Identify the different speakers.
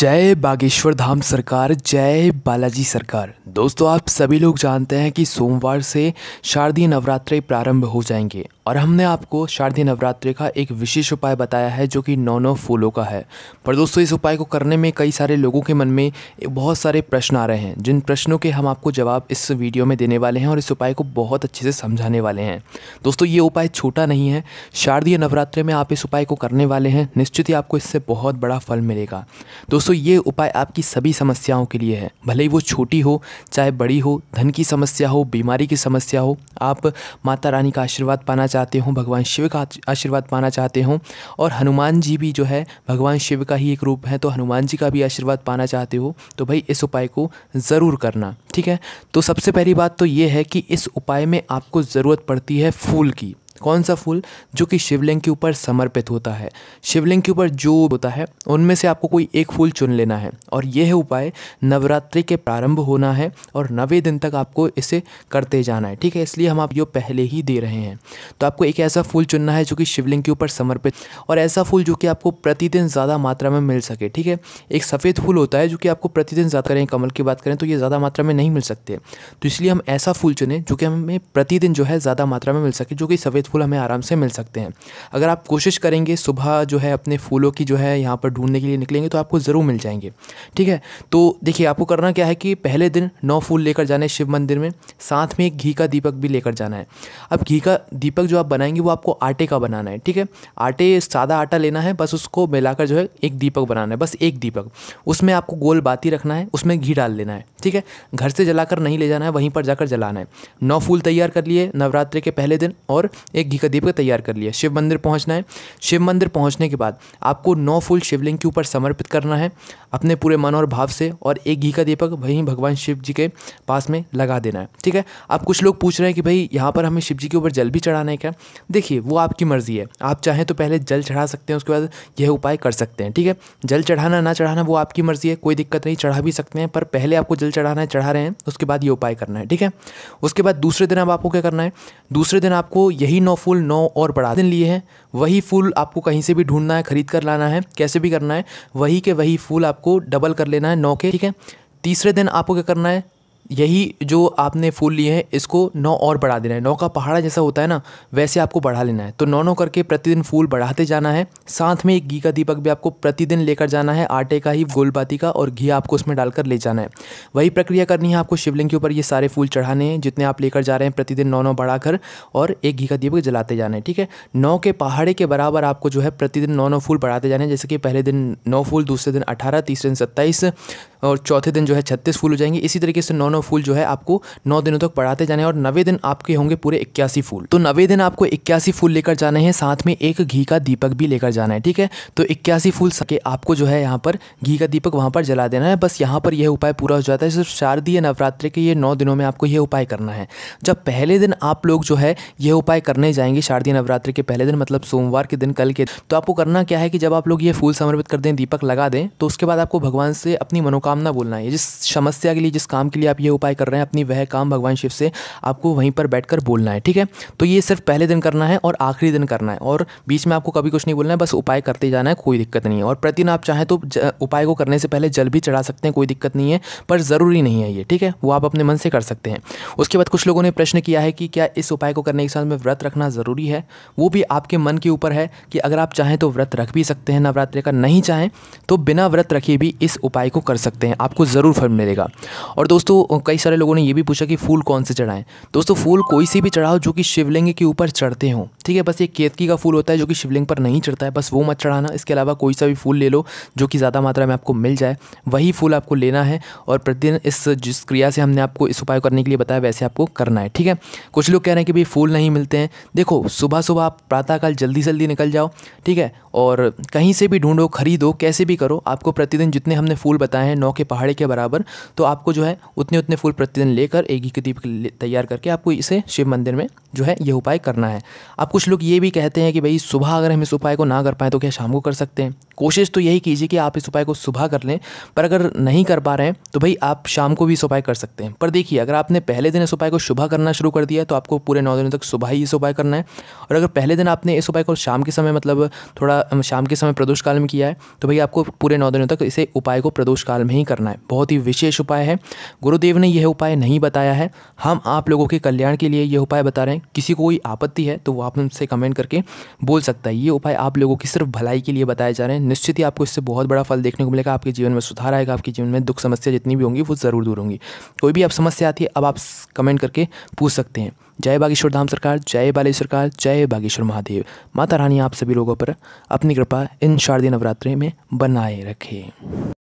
Speaker 1: जय बागेश्वर धाम सरकार जय बालाजी सरकार दोस्तों आप सभी लोग जानते हैं कि सोमवार से शारदीय नवरात्रे प्रारंभ हो जाएंगे और हमने आपको शारदीय नवरात्रे का एक विशेष उपाय बताया है जो कि नौ नौ फूलों का है पर दोस्तों इस उपाय को करने में कई सारे लोगों के मन में बहुत सारे प्रश्न आ रहे हैं जिन प्रश्नों के हम आपको जवाब इस वीडियो में देने वाले हैं और इस उपाय को बहुत अच्छे से समझाने वाले हैं दोस्तों ये उपाय छोटा नहीं है शारदीय नवरात्रे में आप इस उपाय को करने वाले हैं निश्चित ही आपको इससे बहुत बड़ा फल मिलेगा दोस्तों दोस्तों ये उपाय आपकी सभी समस्याओं के लिए है भले ही वो छोटी हो चाहे बड़ी हो धन की समस्या हो बीमारी की समस्या हो आप माता रानी का आशीर्वाद पाना चाहते हो भगवान शिव का आशीर्वाद पाना चाहते हो और हनुमान जी भी जो है भगवान शिव का ही एक रूप है तो हनुमान जी का भी आशीर्वाद पाना चाहते हो तो भाई इस उपाय को ज़रूर करना ठीक है तो सबसे पहली बात तो ये है कि इस उपाय में आपको ज़रूरत पड़ती है फूल की कौन सा फूल जो कि शिवलिंग के ऊपर समर्पित होता है शिवलिंग के ऊपर जो होता है उनमें से आपको कोई एक फूल चुन लेना है और यह है उपाय नवरात्रि के प्रारंभ होना है और नवे दिन तक आपको इसे करते जाना है ठीक है इसलिए हम आप ये पहले ही दे रहे हैं तो आपको एक ऐसा फूल चुनना है जो कि शिवलिंग के ऊपर समर्पित और ऐसा फूल जो कि आपको प्रतिदिन ज़्यादा मात्रा में मिल सके ठीक है एक सफ़ेद फूल होता है जो कि आपको प्रतिदिन ज़्यादा करें कमल की बात करें तो ये ज़्यादा मात्रा में नहीं मिल सकते तो इसलिए हम ऐसा फूल चुने जो कि हमें प्रतिदिन जो है ज़्यादा मात्रा में मिल सके जो कि सफ़ेद फूल हमें आराम से मिल सकते हैं अगर आप कोशिश करेंगे सुबह जो है अपने फूलों की जो है यहाँ पर ढूंढने के लिए निकलेंगे तो आपको ज़रूर मिल जाएंगे ठीक है तो देखिए आपको करना क्या है कि पहले दिन नौ फूल लेकर जाने शिव मंदिर में साथ में एक घी का दीपक भी लेकर जाना है अब घी का दीपक जो आप बनाएंगे वो आपको आटे का बनाना है ठीक है आटे सादा आटा लेना है बस उसको मिलाकर जो है एक दीपक बनाना है बस एक दीपक उसमें आपको गोल बाती रखना है उसमें घी डाल लेना है ठीक है घर घर से जलाकर नहीं ले जाना है वहीं पर जाकर जलाना है नौ फूल तैयार कर लिए नवरात्रि के पहले दिन और एक घी का दीपक तैयार कर लिया शिव मंदिर पहुंचना है शिव मंदिर पहुंचने के बाद आपको नौ फूल शिवलिंग के ऊपर समर्पित करना है अपने पूरे मन और भाव से और एक घी का दीपक वहीं भगवान शिव जी के पास में लगा देना है ठीक है अब कुछ लोग पूछ रहे हैं कि भाई यहाँ पर हमें शिव जी के ऊपर जल भी चढ़ाना है क्या देखिए वो आपकी मर्ज़ी है आप चाहें तो पहले जल चढ़ा सकते हैं उसके बाद यह उपाय कर सकते हैं ठीक है जल चढ़ाना ना चढ़ाना वो आपकी मर्ज़ी है कोई दिक्कत नहीं चढ़ा भी सकते हैं पर पहले आपको जल चढ़ाना है चढ़ा रहे रहे हैं उसके बाद ये उपाय करना है ठीक है उसके बाद दूसरे दिन अब आपको क्या करना है दूसरे दिन आपको यही नौ फूल नौ और बढ़ा दिन लिए हैं वही फूल आपको कहीं से भी ढूंढना है खरीद कर लाना है कैसे भी करना है वही के वही फूल आपको डबल कर लेना है नौ के ठीक है तीसरे दिन आपको क्या करना है यही जो आपने फूल लिए हैं इसको नौ और बढ़ा देना है नौ का पहाड़ा जैसा होता है ना वैसे आपको बढ़ा लेना है तो नौ नौ करके प्रतिदिन फूल बढ़ाते जाना है साथ में एक घी का दीपक भी आपको प्रतिदिन लेकर जाना है आटे का ही गोलबाती का और घी आपको उसमें डालकर ले जाना है वही प्रक्रिया करनी है आपको शिवलिंग के ऊपर ये सारे फूल चढ़ाने हैं जितने आप लेकर जा रहे हैं प्रतिदिन नौ नौ बढ़ाकर और एक घी का दीपक जलाते जाना है ठीक है नौ के पहाड़े के बराबर आपको जो है प्रतिदिन नौ नौ फूल बढ़ाते जाने जैसे कि पहले दिन नौ फूल दूसरे दिन अठारह तीसरे दिन सत्ताईस और चौथे दिन जो है छत्तीस फूल हो जाएंगे इसी तरीके से नौ नौ फूल जो है आपको नौ दिनों तक पढ़ाते जाने और नवे दिन आपके होंगे पूरे इक्यासी फूल तो नवे दिन आपको इक्यासी फूल लेकर जाने हैं साथ में एक घी का दीपक भी लेकर जाना है ठीक है तो इक्यासी फूल सके आपको जो है यहाँ पर घी का दीपक वहां पर जला देना है बस यहाँ पर यह उपाय पूरा हो जाता है सिर्फ शारदीय नवरात्र के ये नौ दिनों में आपको यह उपाय करना है जब पहले दिन आप लोग जो है यह उपाय करने जाएंगे शारदीय नवरात्र के पहले दिन मतलब सोमवार के दिन कल के तो आपको करना क्या है कि जब आप लोग ये फूल समर्पित कर दें दीपक लगा दें तो उसके बाद आपको भगवान से अपनी मनोकामना बोलना है जिस समस्या के लिए जिस काम के लिए आप ये उपाय कर रहे हैं अपनी वह काम भगवान शिव से आपको वहीं पर बैठकर बोलना है ठीक है तो ये सिर्फ पहले दिन करना है और आखिरी दिन करना है और बीच में आपको कभी कुछ नहीं बोलना है बस उपाय करते जाना है कोई दिक्कत नहीं है और प्रतिदिन आप चाहें तो उपाय को करने से पहले जल भी चढ़ा सकते हैं कोई दिक्कत नहीं है पर ज़रूरी नहीं है ये ठीक है वो आप अपने मन से कर सकते हैं उसके बाद कुछ लोगों ने प्रश्न किया है कि क्या इस उपाय को करने के साथ में व्रत रखना ज़रूरी है वो भी आपके मन के ऊपर है कि अगर आप चाहें तो व्रत रख भी सकते हैं नवरात्रि का नहीं चाहें तो बिना व्रत रखे भी इस उपाय को कर सकते हैं आपको ज़रूर फल मिलेगा और दोस्तों कई सारे लोगों ने ये भी पूछा कि फूल कौन से चढ़ाएं दोस्तों फूल कोई से भी चढ़ाओ जो कि शिवलिंग के ऊपर चढ़ते हो ठीक है बस ये केतकी का फूल होता है जो कि शिवलिंग पर नहीं चढ़ता है बस वो मत चढ़ाना इसके अलावा कोई सा भी फूल ले लो जो कि ज़्यादा मात्रा में आपको मिल जाए वही फूल आपको लेना है और प्रतिदिन इस जिस क्रिया से हमने आपको इस उपाय करने के लिए बताया वैसे आपको करना है ठीक है कुछ लोग कह रहे हैं कि भाई फूल नहीं मिलते हैं देखो सुबह सुबह आप प्रातःकाल जल्दी जल्दी निकल जाओ ठीक है और कहीं से भी ढूंढो खरीदो कैसे भी करो आपको प्रतिदिन जितने हमने फूल बताए हैं नौ के पहाड़े के बराबर तो आपको जो है उतने उतने फूल प्रतिदिन लेकर एक ही दीप तैयार करके आपको इसे शिव मंदिर में जो है यह उपाय करना है अब कुछ लोग ये भी कहते हैं कि भाई सुबह अगर हम इस उपाय को ना कर पाएँ तो क्या शाम को कर सकते हैं कोशिश तो यही कीजिए कि आप इस उपाय को सुबह कर लें पर अगर नहीं कर पा रहे हैं तो भाई आप शाम को भी इस उपाय कर सकते हैं पर देखिए अगर आपने पहले दिन इस उपाय को सुबह करना शुरू कर दिया तो आपको पूरे नौ दिनों तक सुबह ही इस उपाय करना है और अगर पहले दिन आपने इस उपाय को शाम के समय मतलब थोड़ा शाम के समय प्रदोष काल में किया है तो भाई आपको पूरे नौ दिनों तक इसे उपाय को प्रदोष काल में ही करना है बहुत ही विशेष उपाय है गुरुदेव गुरुदेव ने यह उपाय नहीं बताया है हम आप लोगों के कल्याण के लिए यह उपाय बता रहे हैं किसी को कोई आपत्ति है तो वो आप हमसे कमेंट करके बोल सकता है ये उपाय आप लोगों की सिर्फ भलाई के लिए बताए जा रहे हैं निश्चित ही आपको इससे बहुत बड़ा फल देखने को मिलेगा आपके जीवन में सुधार आएगा आपके जीवन में दुख समस्या जितनी भी होंगी वो ज़रूर दूर होंगी कोई भी आप समस्या आती है अब आप कमेंट करके पूछ सकते हैं जय बागेश्वर धाम सरकार जय बाले सरकार जय बागेश्वर महादेव माता रानी आप सभी लोगों पर अपनी कृपा इन शारदीय नवरात्रि में बनाए रखें